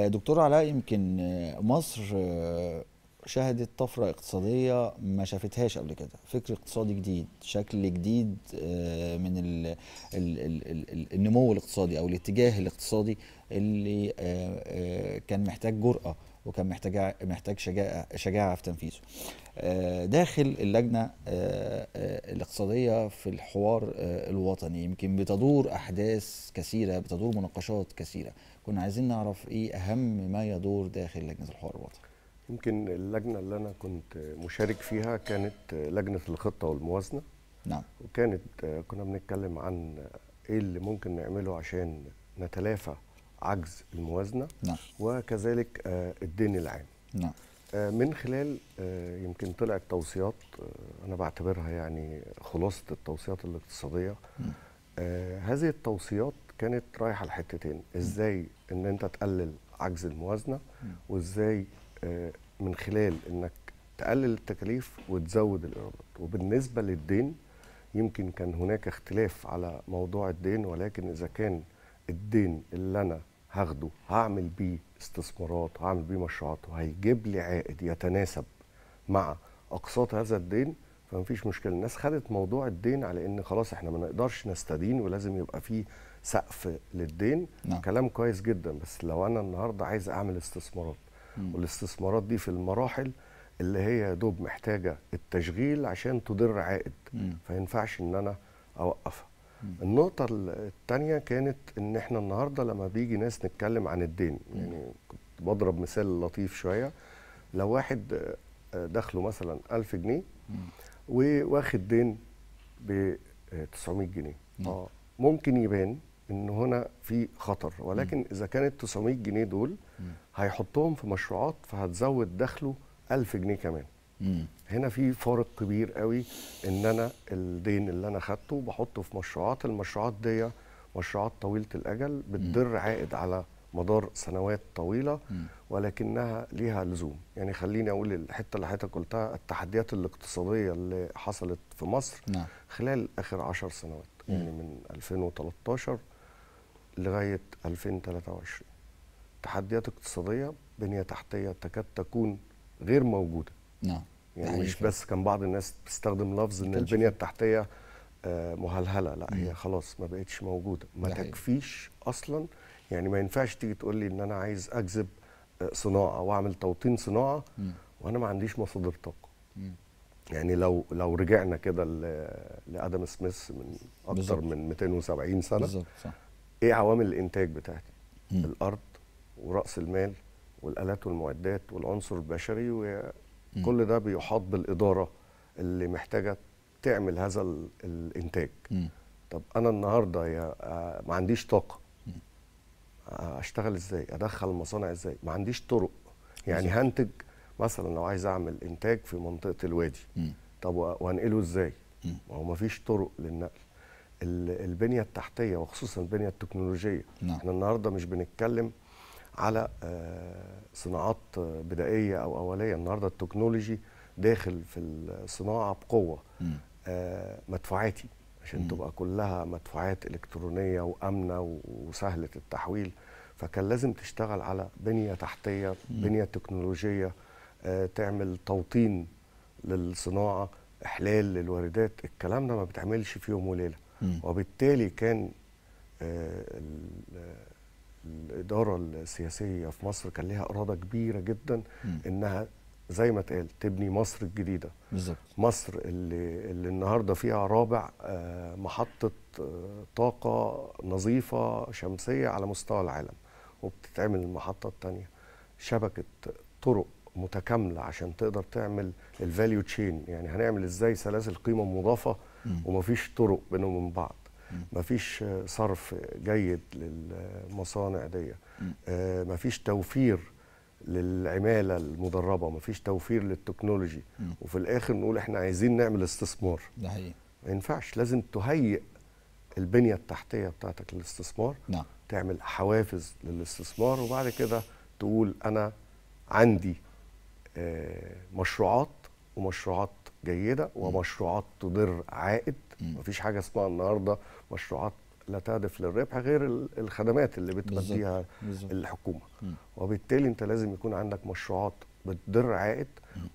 دكتور علاء يمكن مصر شهدت طفرة اقتصادية ما شافتهاش قبل كده فكر اقتصادي جديد شكل جديد آه، من النمو الاقتصادي أو الاتجاه الاقتصادي اللي آه، آه، كان محتاج جرأة وكان محتاج محتاج شجاعه شجاعه في تنفيذه. آه، داخل اللجنه آه، آه، الاقتصاديه في الحوار الوطني يمكن بتدور احداث كثيره بتدور مناقشات كثيره كنا عايزين نعرف ايه اهم ما يدور داخل لجنه الحوار الوطني. يمكن اللجنه اللي انا كنت مشارك فيها كانت لجنه الخطه والموازنه. نعم. وكانت كنا بنتكلم عن ايه اللي ممكن نعمله عشان نتلافى عجز الموازنه نعم. وكذلك آه، الدين العام نعم. آه، من خلال آه، يمكن طلعت توصيات انا بعتبرها يعني خلاصه التوصيات الاقتصاديه هذه التوصيات كانت رايحه لحتتين ازاي ان انت تقلل عجز الموازنه وازاي من خلال انك تقلل التكاليف وتزود الايرادات وبالنسبه للدين يمكن كان هناك اختلاف على موضوع الدين ولكن اذا كان الدين اللي انا هاخده هعمل بيه استثمارات هعمل بيه مشروعات وهيجيب لي عائد يتناسب مع اقساط هذا الدين فمفيش مشكله الناس خدت موضوع الدين على ان خلاص احنا ما نقدرش نستدين ولازم يبقى فيه سقف للدين نعم. كلام كويس جدا بس لو انا النهارده عايز اعمل استثمارات مم. والاستثمارات دي في المراحل اللي هي دوب محتاجه التشغيل عشان تدر عائد فينفعش ان انا اوقفها النقطة الثانية كانت إن إحنا النهاردة لما بيجي ناس نتكلم عن الدين يعني كنت بضرب مثال لطيف شوية لو واحد آه، دخله مثلا 1000 جنيه وواخد دين ب 900 آه، جنيه اه ممكن يبان ان هنا في خطر ولكن مم. اذا كانت 900 جنيه دول هيحطهم في مشروعات فهتزود دخله 1000 جنيه كمان مم. هنا في فارق كبير قوي ان انا الدين اللي انا خدته بحطه في مشروعات المشروعات دي مشروعات طويله الاجل بتدر عائد على مدار سنوات طويله مم. ولكنها ليها لزوم يعني خليني اقول الحته اللي حضرتك قلتها التحديات الاقتصاديه اللي حصلت في مصر نعم. خلال اخر 10 سنوات مم. يعني من 2013 لغايه 2023 تحديات اقتصاديه بنيه تحتيه تكاد تكون غير موجوده نعم يعني, يعني مش بس كان بعض الناس بتستخدم لفظ ان البنيه التحتيه آه، مهلهله لا هي خلاص ما بقتش موجوده ما تكفيش اصلا يعني ما ينفعش تيجي تقول لي ان انا عايز اجذب آه، صناعه واعمل توطين صناعه م. وانا ما عنديش مصادر طاقه يعني لو لو رجعنا كده لادم سميث من اكثر من 270 سنه بالظبط صح ايه عوامل الانتاج بتاعتي م. الارض وراس المال والالات والمعدات والعنصر البشري كل ده بيحاط بالاداره اللي محتاجه تعمل هذا الانتاج م. طب انا النهارده يا آه، ما عنديش طاقه آه، اشتغل ازاي ادخل المصانع ازاي ما عنديش طرق يعني بالزبط. هنتج مثلا لو عايز اعمل انتاج في منطقه الوادي م. طب وانقله ازاي ما هو ما فيش طرق للنقل البنيه التحتيه وخصوصا البنيه التكنولوجيه نعم. احنا النهارده مش بنتكلم على آه، صناعات بدائيه او اوليه النهارده التكنولوجي داخل في الصناعه بقوه آه، مدفوعاتي عشان تبقى كلها مدفوعات الكترونيه وامنه وسهله التحويل فكان لازم تشتغل على بنيه تحتيه بنيه تكنولوجيه آه، تعمل توطين للصناعه احلال للواردات الكلام ده ما بتعملش في يوم وليله وبالتالي كان الاداره السياسيه في مصر كان لها اراده كبيره جدا مم. انها زي ما اتقال تبني مصر الجديده بالظبط مصر اللي, اللي النهارده فيها رابع آه، محطه آه، طاقه نظيفه شمسيه على مستوى العالم وبتتعمل المحطه الثانيه شبكه طرق متكامله عشان تقدر تعمل الفاليو تشين يعني هنعمل ازاي سلاسل قيمه مضافه ومفيش طرق بينهم من بعض مفيش صرف جيد للمصانع دي آه، مفيش توفير للعماله المدربه مفيش توفير للتكنولوجي وفي الاخر نقول احنا عايزين نعمل استثمار ده حقيقي ما ينفعش لازم تهيئ البنيه التحتيه بتاعتك للاستثمار نعم تعمل حوافز للاستثمار وبعد كده تقول انا عندي آه، مشروعات ومشروعات جيده ومشروعات تضر عائد مفيش حاجه اسمها النهارده مشروعات لا تهدف للربح غير الخدمات اللي بتأديها الحكومه وبالتالي انت لازم يكون عندك مشروعات بتضر عائد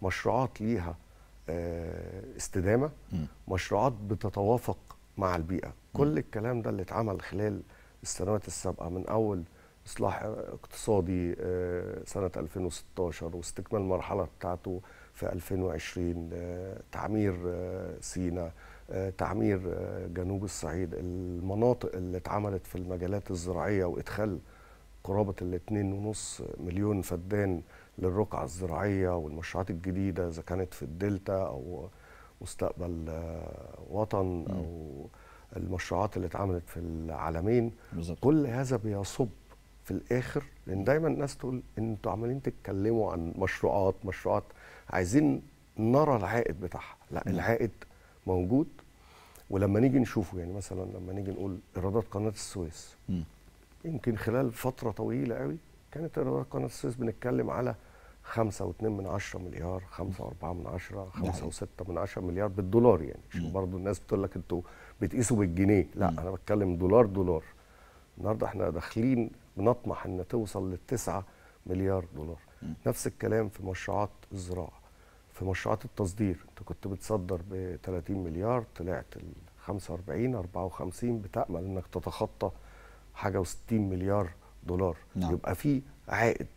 مشروعات ليها آه، استدامه مشروعات بتتوافق مع البيئه كل الكلام ده اللي اتعمل خلال السنوات السابقه من اول اصلاح اقتصادي آه، سنه 2016 واستكمال المرحله بتاعته في 2020 آه، تعمير آه، سينا تعمير جنوب الصعيد المناطق اللي اتعملت في المجالات الزراعيه وادخال قرابه ال 2.5 مليون فدان للرقعه الزراعيه والمشروعات الجديده اذا كانت في الدلتا او مستقبل وطن او المشروعات اللي اتعملت في العالمين بالزبط. كل هذا بيصب في الاخر لان دايما الناس تقول انتوا عمالين تتكلموا عن مشروعات مشروعات عايزين نرى العائد بتاعها لا م. العائد موجود ولما نيجي نشوفه يعني مثلا لما نيجي نقول ايرادات قناه السويس م. يمكن خلال فتره طويله قوي كانت ايرادات قناه السويس بنتكلم على خمسة و من عشرة مليار خمسة واربعة من عشرة 5 و6 من عشرة مليار بالدولار يعني عشان برضه الناس بتقول لك انتوا بتقيسوا بالجنيه لا م. انا بتكلم دولار دولار النهارده احنا داخلين بنطمح ان توصل للتسعة مليار دولار نفس الكلام في مشروعات الزراعه في مشروعات التصدير انت كنت بتصدر ب 30 مليار طلعت ال 45 54 بتامل انك تتخطى حاجه و60 مليار دولار نعم. يبقى في عائد